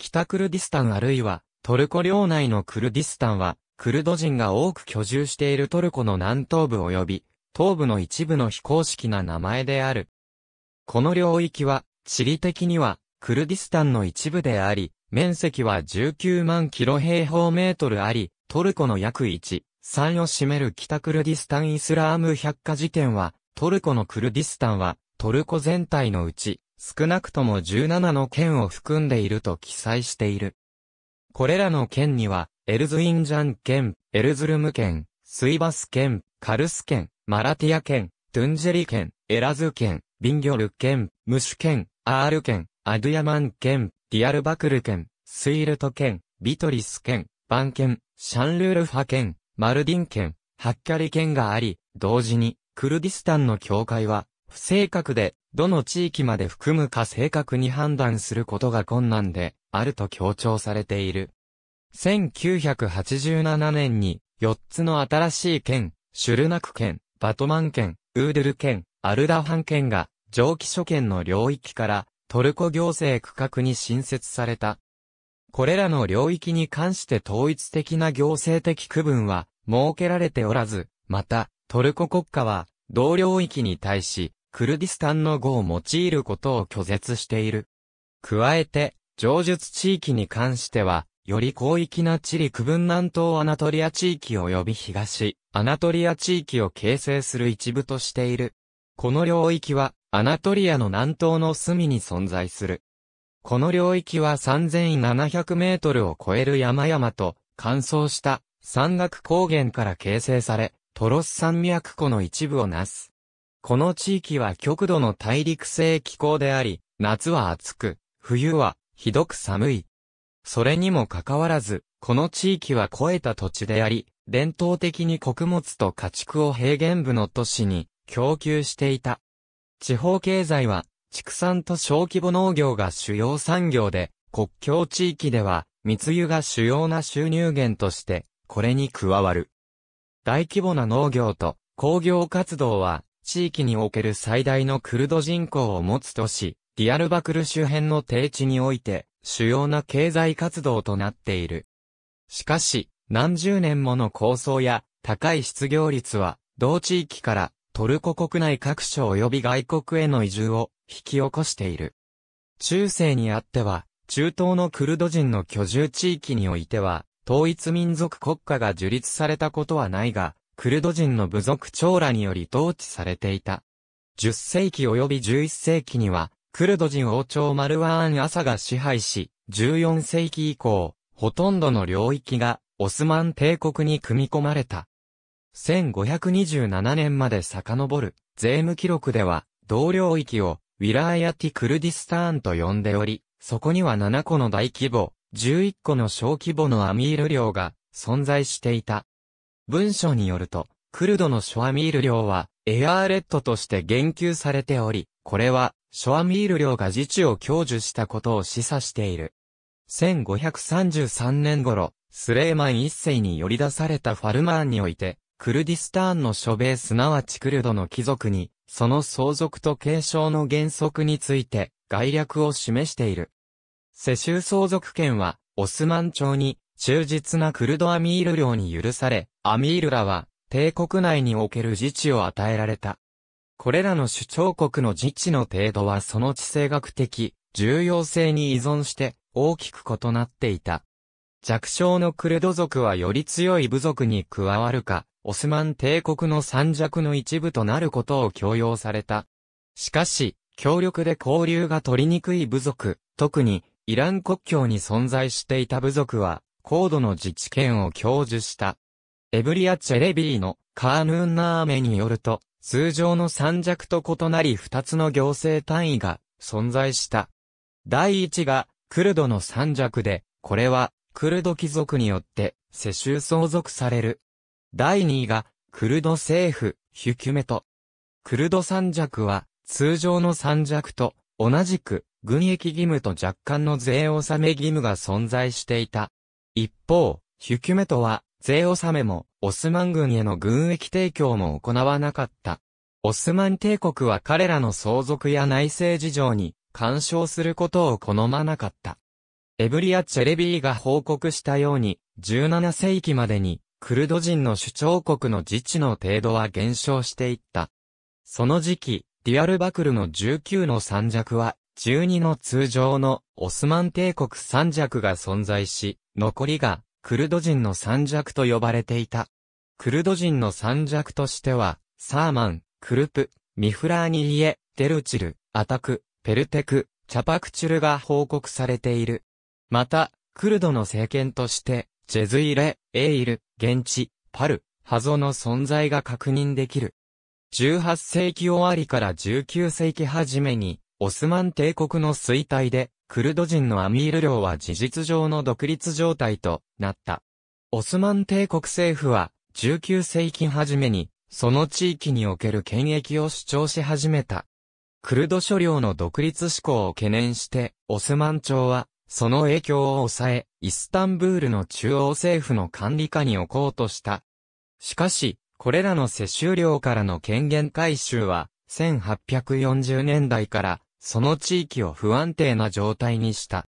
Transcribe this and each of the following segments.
北クルディスタンあるいはトルコ領内のクルディスタンは、クルド人が多く居住しているトルコの南東部及び、東部の一部の非公式な名前である。この領域は、地理的には、クルディスタンの一部であり、面積は19万キロ平方メートルあり、トルコの約1、3を占める北クルディスタンイスラーム百科事典は、トルコのクルディスタンは、トルコ全体のうち、少なくとも17の県を含んでいると記載している。これらの県には、エルズインジャン県、エルズルム県、スイバス県、カルス県、マラティア県、トゥンジェリ県、エラズ県、ビンギョル県、ムシュ県、アール県、アドゥヤマン県、ディアルバクル県、スイルト県、ビトリス県、バン県、シャンルールファ県、マルディン県、ハッキャリ県があり、同時に、クルディスタンの境界は、不正確で、どの地域まで含むか正確に判断することが困難で、あると強調されている。1987年に、4つの新しい県、シュルナク県、バトマン県、ウードル県、アルダハン県が、蒸気所県の領域から、トルコ行政区画に新設された。これらの領域に関して統一的な行政的区分は設けられておらず、また、トルコ国家は、同領域に対し、クルディスタンの語を用いることを拒絶している。加えて、上述地域に関しては、より広域な地理区分南東アナトリア地域及び東、アナトリア地域を形成する一部としている。この領域は、アナトリアの南東の隅に存在する。この領域は3700メートルを超える山々と、乾燥した山岳高原から形成され、トロス山脈湖の一部をなす。この地域は極度の大陸性気候であり、夏は暑く、冬はひどく寒い。それにもかかわらず、この地域は肥えた土地であり、伝統的に穀物と家畜を平原部の都市に供給していた。地方経済は、畜産と小規模農業が主要産業で、国境地域では、密輸が主要な収入源として、これに加わる。大規模な農業と工業活動は、地域における最大のクルド人口を持つ都市、ディアルバクル周辺の低地において、主要な経済活動となっている。しかし、何十年もの構想や高い失業率は、同地域からトルコ国内各所及び外国への移住を引き起こしている。中世にあっては、中東のクルド人の居住地域においては、統一民族国家が樹立されたことはないが、クルド人の部族長らにより統治されていた。10世紀及び11世紀には、クルド人王朝マルワーン・アサが支配し、14世紀以降、ほとんどの領域がオスマン帝国に組み込まれた。1527年まで遡る税務記録では、同領域をウィラーヤティ・クルディスターンと呼んでおり、そこには7個の大規模、11個の小規模のアミール領が存在していた。文書によると、クルドのショアミール領は、エアーレットとして言及されており、これは、ショアミール領が自治を享受したことを示唆している。1533年頃、スレイマン一世に寄り出されたファルマーンにおいて、クルディスターンの諸米すなわちクルドの貴族に、その相続と継承の原則について、概略を示している。世襲相続権は、オスマン朝に、忠実なクルドアミール領に許され、アミールらは、帝国内における自治を与えられた。これらの主張国の自治の程度はその地政学的、重要性に依存して、大きく異なっていた。弱小のクルド族はより強い部族に加わるか、オスマン帝国の三弱の一部となることを強要された。しかし、協力で交流が取りにくい部族、特にイラン国境に存在していた部族は、高度の自治権を享受した。エブリア・チェレビーのカーヌーナーメによると、通常の三弱と異なり二つの行政単位が存在した。第一がクルドの三弱で、これはクルド貴族によって世襲相続される。第二がクルド政府、ヒュキュメト。クルド三弱は通常の三弱と同じく軍役義務と若干の税納め義務が存在していた。一方、ヒュキュメトは、税納めも、オスマン軍への軍役提供も行わなかった。オスマン帝国は彼らの相続や内政事情に干渉することを好まなかった。エブリア・チェレビーが報告したように、17世紀までに、クルド人の主張国の自治の程度は減少していった。その時期、ディアルバクルの19の三弱は12の通常のオスマン帝国三弱が存在し、残りがクルド人の三弱と呼ばれていた。クルド人の三弱としては、サーマン、クルプ、ミフラーニイエ、デルチル、アタク、ペルテク、チャパクチュルが報告されている。また、クルドの政権として、ジェズイレ、エイル、現地、パル、ハゾの存在が確認できる。18世紀終わりから19世紀初めに、オスマン帝国の衰退で、クルド人のアミール領は事実上の独立状態となった。オスマン帝国政府は、19世紀初めに、その地域における権益を主張し始めた。クルド諸領の独立志向を懸念して、オスマン朝は、その影響を抑え、イスタンブールの中央政府の管理下に置こうとした。しかし、これらの世襲領からの権限回収は、1840年代からその地域を不安定な状態にした。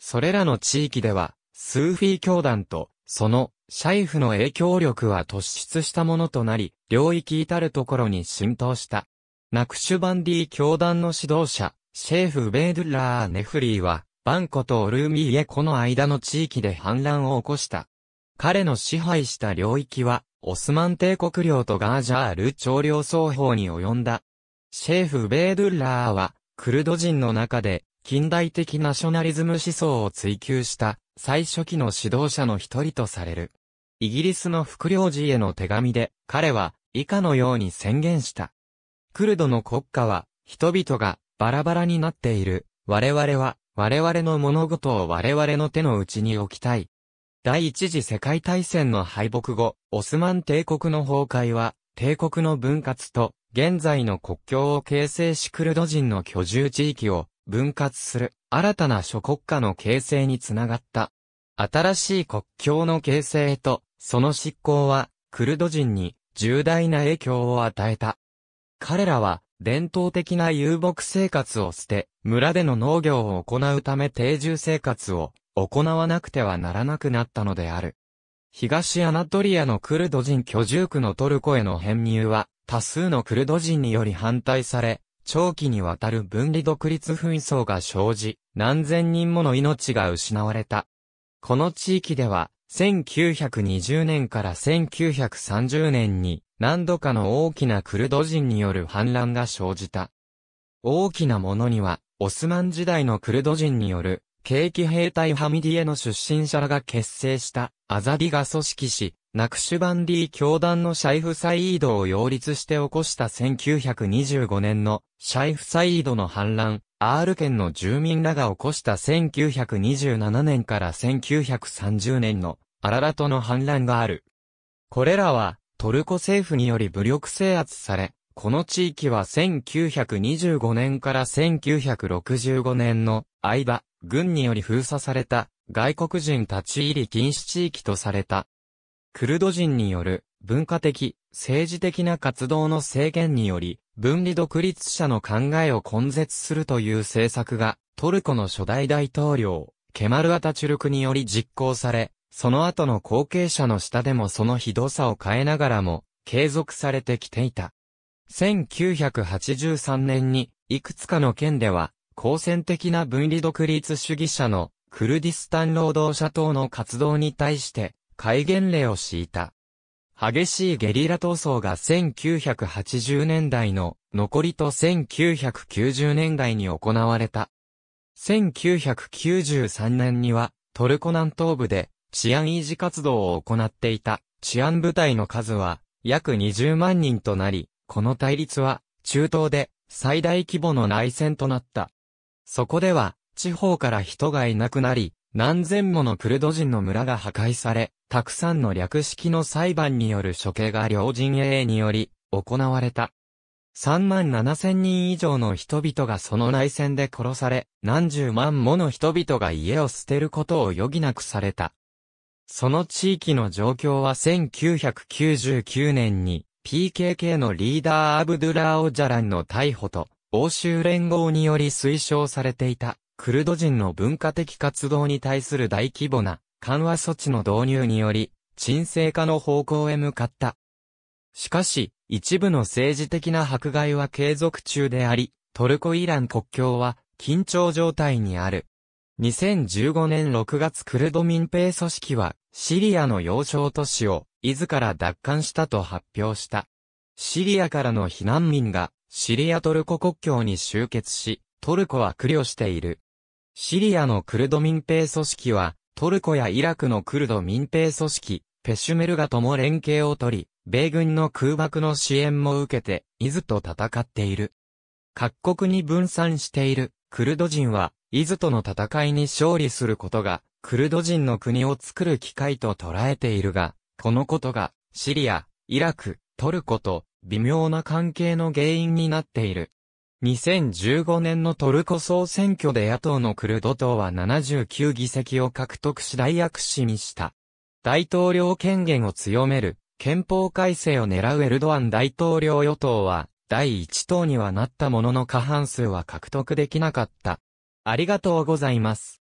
それらの地域では、スーフィー教団と、その、シャイフの影響力は突出したものとなり、領域至るところに浸透した。ナクシュバンディ教団の指導者、シェーフ・ベイドゥラー・ネフリーは、バンコとオルーミーエコの間の地域で反乱を起こした。彼の支配した領域は、オスマン帝国領とガージャール朝領双方に及んだ。シェーフ・ベイドゥラーは、クルド人の中で近代的ナショナリズム思想を追求した最初期の指導者の一人とされる。イギリスの副領事への手紙で彼は以下のように宣言した。クルドの国家は人々がバラバラになっている。我々は我々の物事を我々の手の内に置きたい。第一次世界大戦の敗北後、オスマン帝国の崩壊は、帝国の分割と現在の国境を形成しクルド人の居住地域を分割する新たな諸国家の形成につながった。新しい国境の形成とその執行はクルド人に重大な影響を与えた。彼らは伝統的な遊牧生活を捨て、村での農業を行うため定住生活を行わなくてはならなくなったのである。東アナトリアのクルド人居住区のトルコへの編入は、多数のクルド人により反対され、長期にわたる分離独立紛争が生じ、何千人もの命が失われた。この地域では、1920年から1930年に何度かの大きなクルド人による反乱が生じた。大きなものには、オスマン時代のクルド人による景気兵隊ハミディエの出身者らが結成したアザディが組織し、ナクシュバンディ教団のシャイフ・サイードを擁立して起こした1925年のシャイフ・サイードの反乱、アール県の住民らが起こした1927年から1930年のアララトの反乱がある。これらはトルコ政府により武力制圧され、この地域は1925年から1965年の相場、軍により封鎖された、外国人立ち入り禁止地域とされた。クルド人による、文化的、政治的な活動の制限により、分離独立者の考えを根絶するという政策が、トルコの初代大統領、ケマル・アタチュルクにより実行され、その後の後継者の下でもそのひどさを変えながらも、継続されてきていた。1983年に、いくつかの県では、好戦的な分離独立主義者のクルディスタン労働者等の活動に対して戒厳令を敷いた。激しいゲリラ闘争が1980年代の残りと1990年代に行われた。1993年にはトルコ南東部で治安維持活動を行っていた治安部隊の数は約20万人となり、この対立は中東で最大規模の内戦となった。そこでは、地方から人がいなくなり、何千ものクルド人の村が破壊され、たくさんの略式の裁判による処刑が両陣営により、行われた。3万7千人以上の人々がその内戦で殺され、何十万もの人々が家を捨てることを余儀なくされた。その地域の状況は1999年に PKK のリーダーアブドゥラー・オジャランの逮捕と欧州連合により推奨されていた、クルド人の文化的活動に対する大規模な緩和措置の導入により、沈静化の方向へ向かった。しかし、一部の政治的な迫害は継続中であり、トルコ・イラン国境は緊張状態にある。2015年6月クルド民兵組織は、シリアの要衝都市を、自ら奪還したと発表した。シリアからの避難民が、シリアトルコ国境に集結し、トルコは苦慮している。シリアのクルド民兵組織は、トルコやイラクのクルド民兵組織、ペシュメルガとも連携を取り、米軍の空爆の支援も受けて、イズと戦っている。各国に分散している、クルド人は、イズとの戦いに勝利することが、クルド人の国を作る機会と捉えているが、このことが、シリア、イラク、トルコと、微妙な関係の原因になっている。2015年のトルコ総選挙で野党のクルド党は79議席を獲得し大躍進した。大統領権限を強める、憲法改正を狙うエルドアン大統領与党は、第1党にはなったものの過半数は獲得できなかった。ありがとうございます。